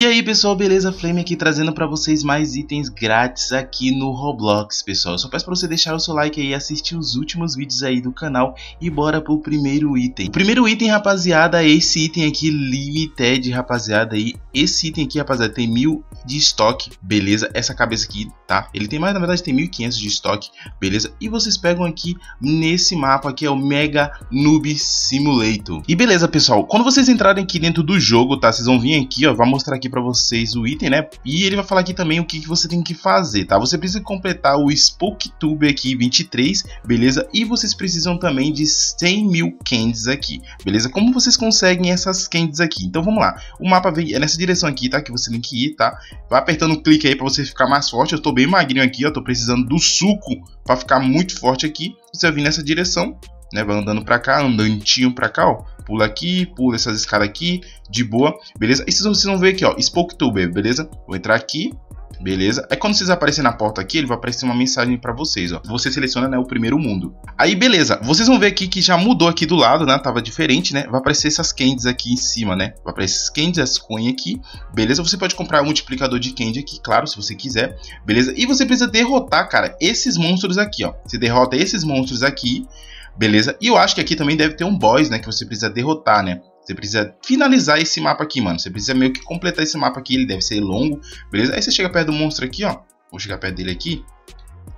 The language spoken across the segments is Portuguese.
E aí pessoal, beleza? Flame aqui trazendo para vocês mais itens grátis aqui no Roblox, pessoal. Eu só peço para você deixar o seu like aí, assistir os últimos vídeos aí do canal e bora pro primeiro item. O primeiro item, rapaziada, é esse item aqui, Limited, rapaziada, aí. Esse item aqui, rapaziada, tem mil de estoque, beleza? Essa cabeça aqui, tá? Ele tem mais, na verdade, tem 1.500 de estoque, beleza? E vocês pegam aqui nesse mapa que é o Mega Noob Simulator. E beleza, pessoal, quando vocês entrarem aqui dentro do jogo, tá? Vocês vão vir aqui, ó, vai mostrar aqui aqui para vocês o item, né? E ele vai falar aqui também o que, que você tem que fazer, tá? Você precisa completar o SpokeTube aqui 23, beleza? E vocês precisam também de 100 mil candies aqui, beleza? Como vocês conseguem essas candies aqui? Então vamos lá. O mapa vem é nessa direção aqui, tá? Que você tem que ir, tá? Vai apertando o clique aí para você ficar mais forte. Eu tô bem magrinho aqui, ó. Tô precisando do suco para ficar muito forte aqui. Você vai vir nessa direção, né? Vai andando para cá, andantinho para cá, ó. Pula aqui, pula essas escadas aqui, de boa, beleza? E vocês vão, ver aqui, ó, Spoketober, beleza? Vou entrar aqui, beleza? Aí quando vocês aparecerem na porta aqui, ele vai aparecer uma mensagem para vocês, ó. Você seleciona, né, o primeiro mundo. Aí, beleza. Vocês vão ver aqui que já mudou aqui do lado, né? Tava diferente, né? Vai aparecer essas candies aqui em cima, né? Vai aparecer esses candies, essas coin aqui, beleza? Você pode comprar um multiplicador de candy aqui, claro, se você quiser, beleza? E você precisa derrotar, cara, esses monstros aqui, ó. Você derrota esses monstros aqui, Beleza? E eu acho que aqui também deve ter um boss, né? Que você precisa derrotar, né? Você precisa finalizar esse mapa aqui, mano. Você precisa meio que completar esse mapa aqui. Ele deve ser longo, beleza? Aí você chega perto do monstro aqui, ó. Vou chegar perto dele aqui,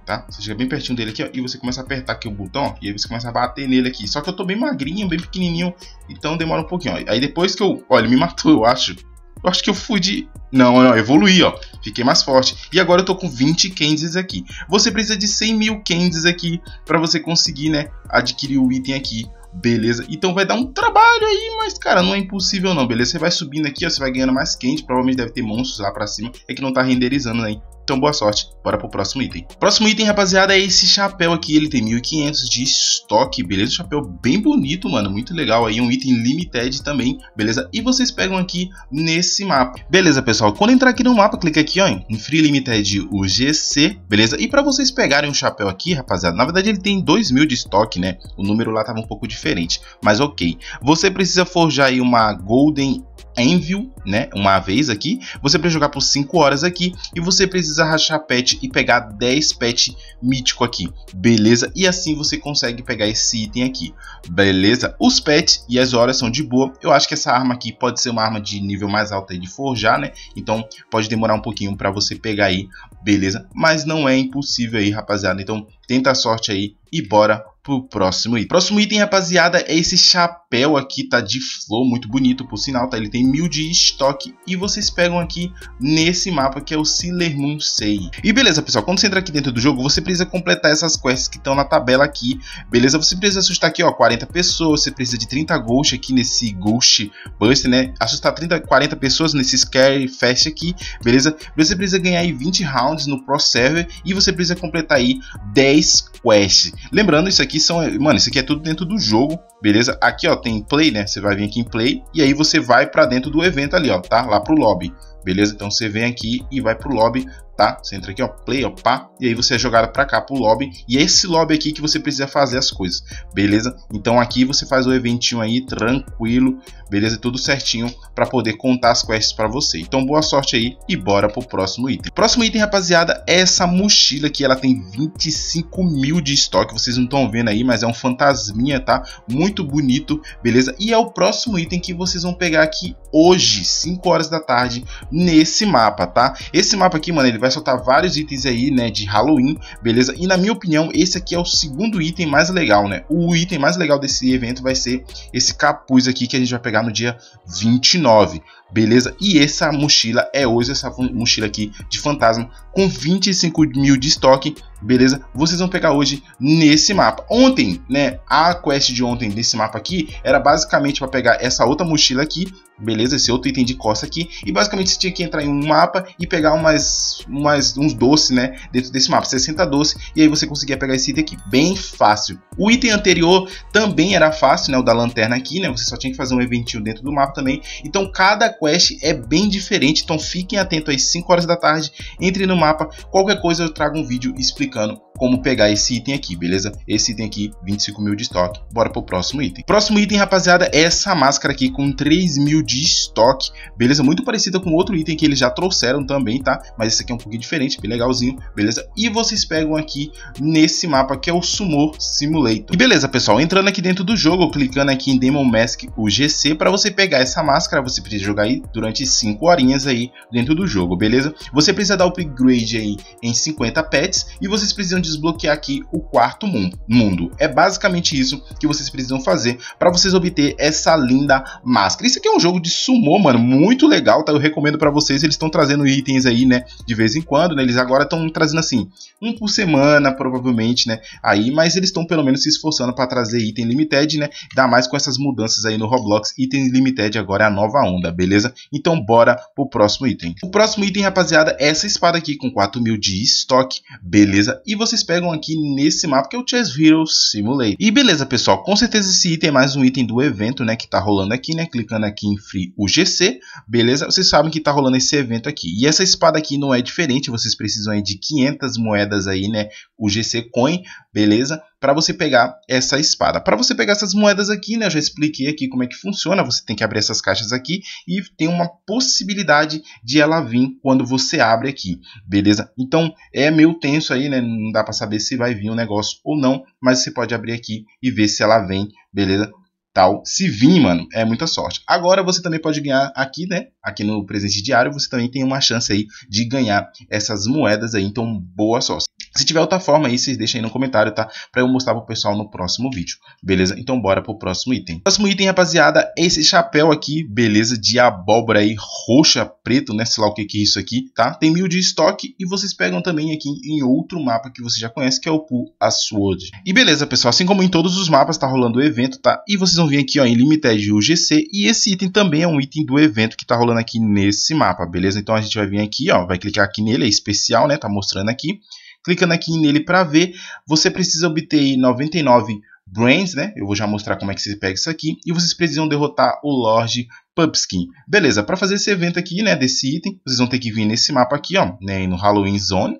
tá? Você chega bem pertinho dele aqui, ó. E você começa a apertar aqui o botão, ó, E aí você começa a bater nele aqui. Só que eu tô bem magrinho, bem pequenininho. Então demora um pouquinho, ó. Aí depois que eu... Olha, ele me matou, eu acho. Eu acho que eu fui de. Não, não, evoluí, ó. Fiquei mais forte. E agora eu tô com 20 candies aqui. Você precisa de 100 mil candies aqui para você conseguir, né? Adquirir o item aqui. Beleza, então vai dar um trabalho aí, mas cara, não é impossível não, beleza? Você vai subindo aqui, ó, você vai ganhando mais quente, provavelmente deve ter monstros lá pra cima, é que não tá renderizando, né? Então boa sorte, bora pro próximo item. Próximo item, rapaziada, é esse chapéu aqui, ele tem 1500 de estoque, beleza? Chapéu bem bonito, mano, muito legal aí, um item limited também, beleza? E vocês pegam aqui nesse mapa. Beleza, pessoal, quando entrar aqui no mapa, clica aqui, ó, em Free Limited UGC, beleza? E para vocês pegarem um chapéu aqui, rapaziada, na verdade ele tem 2000 de estoque, né? O número lá tava um pouco diferente, mas ok. Você precisa forjar aí uma Golden Envio, né, uma vez aqui, você precisa jogar por 5 horas aqui e você precisa rachar pet e pegar 10 pet mítico aqui, beleza? E assim você consegue pegar esse item aqui, beleza? Os pets e as horas são de boa, eu acho que essa arma aqui pode ser uma arma de nível mais alto de forjar, né? Então pode demorar um pouquinho para você pegar aí, beleza? Mas não é impossível aí, rapaziada, então tenta a sorte aí e bora pro próximo item. Próximo item, rapaziada, é esse chapéu aqui, tá de flor, muito bonito por sinal, tá? Ele tem mil de estoque e vocês pegam aqui nesse mapa que é o Sailor Moon 6. E beleza, pessoal, quando você entra aqui dentro do jogo, você precisa completar essas quests que estão na tabela aqui, beleza? Você precisa assustar aqui, ó, 40 pessoas, você precisa de 30 ghosts aqui nesse Ghost Bust, né? Assustar 30, 40 pessoas nesse Scare Fest aqui, beleza? Você precisa ganhar aí 20 rounds no Pro Server e você precisa completar aí 10 quests. Lembrando, isso aqui são. Mano, isso aqui é tudo dentro do jogo, beleza? Aqui, ó, tem play, né? Você vai vir aqui em play. E aí você vai para dentro do evento ali, ó, tá? Lá pro lobby. Beleza? Então você vem aqui e vai pro lobby, tá? Você entra aqui, ó, play, ó, pá, e aí você é jogado para cá pro lobby, e é esse lobby aqui que você precisa fazer as coisas, beleza? Então aqui você faz o eventinho aí tranquilo, beleza? Tudo certinho para poder contar as quests para você. Então boa sorte aí e bora pro próximo item. Próximo item, rapaziada, é essa mochila aqui, ela tem 25 mil de estoque, vocês não estão vendo aí, mas é um fantasminha, tá? Muito bonito, beleza? E é o próximo item que vocês vão pegar aqui hoje, 5 horas da tarde, nesse mapa, tá? Esse mapa aqui, mano, ele vai soltar vários itens aí, né, de Halloween, beleza? E na minha opinião, esse aqui é o segundo item mais legal, né? O item mais legal desse evento vai ser esse capuz aqui que a gente vai pegar no dia 29 beleza? E essa mochila é hoje essa mochila aqui de fantasma com 25 mil de estoque, beleza? Vocês vão pegar hoje nesse mapa. Ontem, né, a quest de ontem desse mapa aqui era basicamente para pegar essa outra mochila aqui, beleza? Esse outro item de costa aqui. E basicamente você tinha que entrar em um mapa e pegar umas, umas, uns doces, né, dentro desse mapa, 60 doces. E aí você conseguia pegar esse item aqui, bem fácil. O item anterior também era fácil, né, o da lanterna aqui, né? Você só tinha que fazer um eventinho dentro do mapa também. Então cada quest é bem diferente, então fiquem atentos às 5 horas da tarde, entre no mapa, qualquer coisa eu trago um vídeo explicando como pegar esse item aqui, beleza? Esse item aqui, 25 mil de estoque. Bora pro próximo item. Próximo item, rapaziada, é essa máscara aqui com 3 mil de estoque, beleza? Muito parecida com outro item que eles já trouxeram também, tá? Mas esse aqui é um pouquinho diferente, bem legalzinho, beleza? E vocês pegam aqui nesse mapa que é o Sumo Simulator. E beleza, pessoal, entrando aqui dentro do jogo, clicando aqui em Demon Mask UGC, para você pegar essa máscara, você precisa jogar aí durante 5 horinhas aí dentro do jogo, beleza? Você precisa dar upgrade aí em 50 pets e vocês precisam de desbloquear aqui o quarto mundo. É basicamente isso que vocês precisam fazer para vocês obter essa linda máscara. Isso aqui é um jogo de sumô, mano, muito legal, tá? Eu recomendo para vocês, eles estão trazendo itens aí, né, de vez em quando, né? Eles agora estão trazendo assim, um por semana, provavelmente, né, aí, mas eles estão pelo menos se esforçando para trazer item limited, né? Dá mais com essas mudanças aí no Roblox, item limited agora é a nova onda, beleza? Então bora pro próximo item. O próximo item, rapaziada, é essa espada aqui com 4 mil de estoque, beleza? E vocês eles pegam aqui nesse mapa, que é o Chess Hero Simulator. E beleza, pessoal, com certeza esse item é mais um item do evento, né, que tá rolando aqui, né, clicando aqui em Free UGC, beleza? Vocês sabem que tá rolando esse evento aqui. E essa espada aqui não é diferente, vocês precisam aí de 500 moedas aí, né, UGC Coin, beleza? para você pegar essa espada. Para você pegar essas moedas aqui, né, eu já expliquei aqui como é que funciona, você tem que abrir essas caixas aqui e tem uma possibilidade de ela vir quando você abre aqui, beleza? Então é meio tenso aí, né, não dá para saber se vai vir o um negócio ou não, mas você pode abrir aqui e ver se ela vem, beleza? tal. Se vir, mano, é muita sorte. Agora você também pode ganhar aqui, né? Aqui no presente diário, você também tem uma chance aí de ganhar essas moedas aí. Então, boa sorte. Se tiver outra forma aí, vocês deixem aí no comentário, tá? Pra eu mostrar pro pessoal no próximo vídeo, beleza? Então bora pro próximo item. Próximo item, rapaziada, é esse chapéu aqui, beleza? De abóbora aí, roxa, preto, né? Sei lá o que que é isso aqui, tá? Tem mil de estoque e vocês pegam também aqui em outro mapa que você já conhece, que é o Pool Asword. E beleza, pessoal, assim como em todos os mapas, tá rolando o evento, tá? E vocês vão vir aqui, ó, em Limited UGC e esse item também é um item do evento que tá rolando aqui nesse mapa, beleza? Então a gente vai vir aqui, ó, vai clicar aqui nele, é especial, né? Tá mostrando aqui. Clicando aqui nele para ver, você precisa obter 99 Brains, né? Eu vou já mostrar como é que você pega isso aqui. E vocês precisam derrotar o Lorde Pupskin. Beleza, para fazer esse evento aqui, né, desse item, vocês vão ter que vir nesse mapa aqui, ó, né, no Halloween Zone.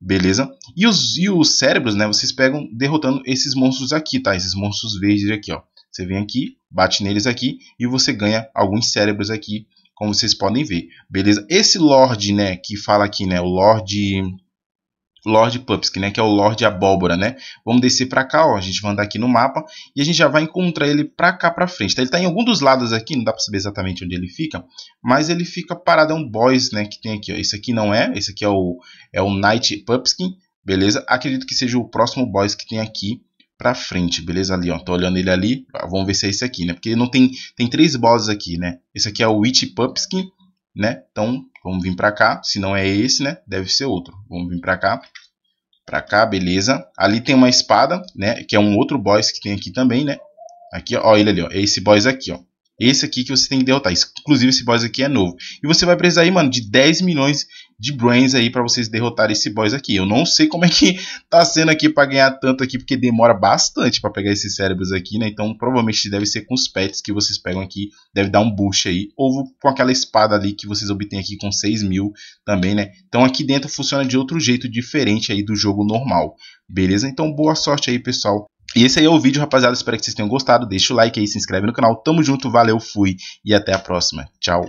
Beleza? E os, e os cérebros, né, vocês pegam derrotando esses monstros aqui, tá? Esses monstros verdes aqui, ó. Você vem aqui, bate neles aqui e você ganha alguns cérebros aqui, como vocês podem ver. Beleza? Esse Lorde, né, que fala aqui, né, o Lorde Lord Pupskin, né, que é o Lord Abóbora, né? Vamos descer para cá, ó, a gente vai andar aqui no mapa e a gente já vai encontrar ele para cá para frente. Tá? Ele tá em algum dos lados aqui, não dá para saber exatamente onde ele fica, mas ele fica parado é um boys, né, que tem aqui, ó. Esse aqui não é, esse aqui é o é o Knight Pupskin, beleza? Acredito que seja o próximo boys que tem aqui para frente, beleza? Ali, ó, tô olhando ele ali. Vamos ver se é esse aqui, né? Porque não tem tem três bosses aqui, né? Esse aqui é o Witch Pupskin, né? Então, vamos vir para cá, se não é esse, né? Deve ser outro. Vamos vir para cá, para cá, beleza. Ali tem uma espada, né? Que é um outro boss que tem aqui também, né? Aqui, ó, ele ali, ó. É esse boss aqui, ó. Esse aqui que você tem que derrotar. Inclusive, esse boss aqui é novo. E você vai precisar aí, mano, de 10 milhões de brains aí para vocês derrotarem esse boss aqui. Eu não sei como é que tá sendo aqui para ganhar tanto aqui, porque demora bastante para pegar esses cérebros aqui, né? Então provavelmente deve ser com os pets que vocês pegam aqui, deve dar um boost aí, ou com aquela espada ali que vocês obtêm aqui com 6 mil também, né? Então aqui dentro funciona de outro jeito, diferente aí do jogo normal, beleza? Então boa sorte aí, pessoal. E esse aí é o vídeo, rapaziada. Espero que vocês tenham gostado. Deixa o like aí, se inscreve no canal. Tamo junto, valeu, fui e até a próxima. Tchau.